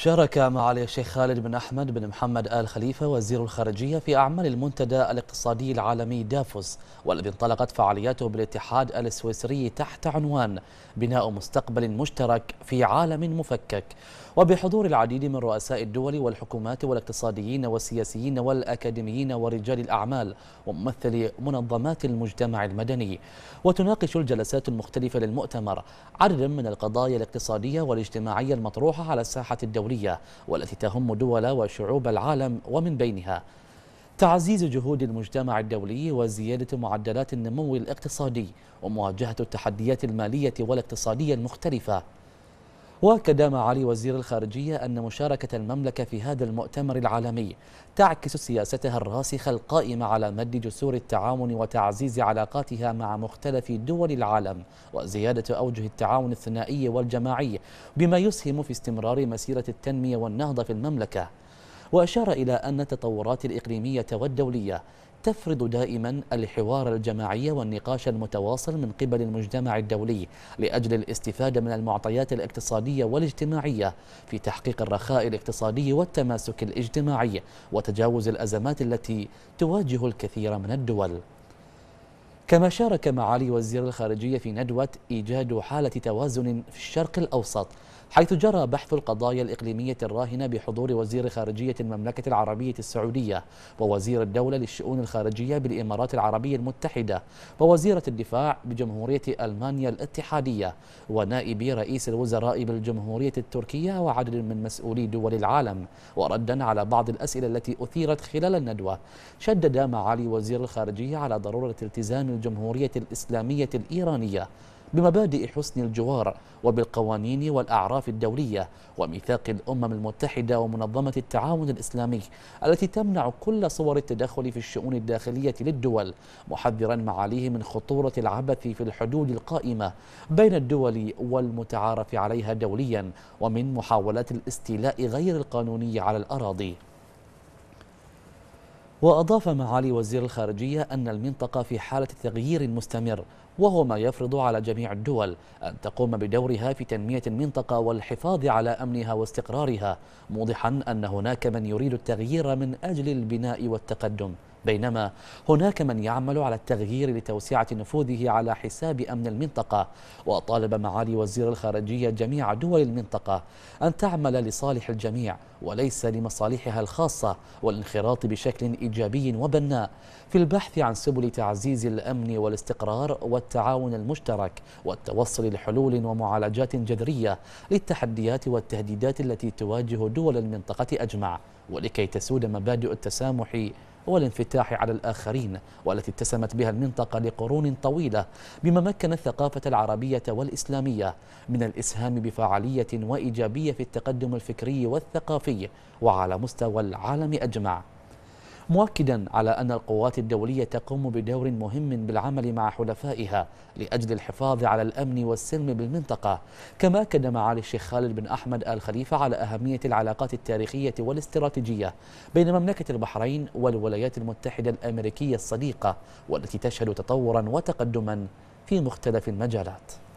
شارك معالي الشيخ خالد بن أحمد بن محمد آل خليفة وزير الخارجية في أعمال المنتدى الاقتصادي العالمي دافوس والذي انطلقت فعالياته بالاتحاد السويسري تحت عنوان بناء مستقبل مشترك في عالم مفكك وبحضور العديد من رؤساء الدول والحكومات والاقتصاديين والسياسيين والأكاديميين ورجال الأعمال وممثلي منظمات المجتمع المدني وتناقش الجلسات المختلفة للمؤتمر عددا من القضايا الاقتصادية والاجتماعية المطروحة على الساحة الدولية الدولية والتي تهم دول وشعوب العالم ومن بينها تعزيز جهود المجتمع الدولي وزيادة معدلات النمو الاقتصادي ومواجهة التحديات المالية والاقتصادية المختلفة وأكد معالي وزير الخارجية أن مشاركة المملكة في هذا المؤتمر العالمي تعكس سياستها الراسخة القائمة على مد جسور التعاون وتعزيز علاقاتها مع مختلف دول العالم وزيادة أوجه التعاون الثنائي والجماعي بما يسهم في استمرار مسيرة التنمية والنهضة في المملكة وأشار إلى أن التطورات الإقليمية والدولية تفرض دائما الحوار الجماعي والنقاش المتواصل من قبل المجتمع الدولي لأجل الاستفادة من المعطيات الاقتصادية والاجتماعية في تحقيق الرخاء الاقتصادي والتماسك الاجتماعي وتجاوز الأزمات التي تواجه الكثير من الدول كما شارك معالي وزير الخارجية في ندوة إيجاد حالة توازن في الشرق الأوسط حيث جرى بحث القضايا الإقليمية الراهنة بحضور وزير خارجية المملكة العربية السعودية ووزير الدولة للشؤون الخارجية بالإمارات العربية المتحدة ووزيرة الدفاع بجمهورية ألمانيا الاتحادية ونائب رئيس الوزراء بالجمهورية التركية وعدد من مسؤولي دول العالم وردا على بعض الأسئلة التي أثيرت خلال الندوة شدد معالي وزير الخارجية على ضرورة التزام الجمهورية الإسلامية الإيرانية بمبادئ حسن الجوار وبالقوانين والأعراف الدولية وميثاق الأمم المتحدة ومنظمة التعاون الإسلامي التي تمنع كل صور التدخل في الشؤون الداخلية للدول محذرا معاليه من خطورة العبث في الحدود القائمة بين الدول والمتعارف عليها دوليا ومن محاولات الاستيلاء غير القانوني على الأراضي وأضاف معالي وزير الخارجية أن المنطقة في حالة تغيير مستمر وهو ما يفرض على جميع الدول أن تقوم بدورها في تنمية المنطقة والحفاظ على أمنها واستقرارها موضحا أن هناك من يريد التغيير من أجل البناء والتقدم بينما هناك من يعمل على التغيير لتوسعة نفوذه على حساب أمن المنطقة وطالب معالي وزير الخارجية جميع دول المنطقة أن تعمل لصالح الجميع وليس لمصالحها الخاصة والانخراط بشكل إيجابي وبناء في البحث عن سبل تعزيز الأمن والاستقرار والتعاون المشترك والتوصل لحلول ومعالجات جذرية للتحديات والتهديدات التي تواجه دول المنطقة أجمع ولكي تسود مبادئ التسامح والانفتاح على الآخرين والتي اتسمت بها المنطقة لقرون طويلة بما مكن الثقافة العربية والإسلامية من الإسهام بفعالية وإيجابية في التقدم الفكري والثقافي وعلى مستوى العالم أجمع مؤكدا على أن القوات الدولية تقوم بدور مهم بالعمل مع حلفائها لأجل الحفاظ على الأمن والسلم بالمنطقة كما أكد معالي الشيخ خالد بن أحمد آل خليفة على أهمية العلاقات التاريخية والاستراتيجية بين مملكة البحرين والولايات المتحدة الأمريكية الصديقة والتي تشهد تطورا وتقدما في مختلف المجالات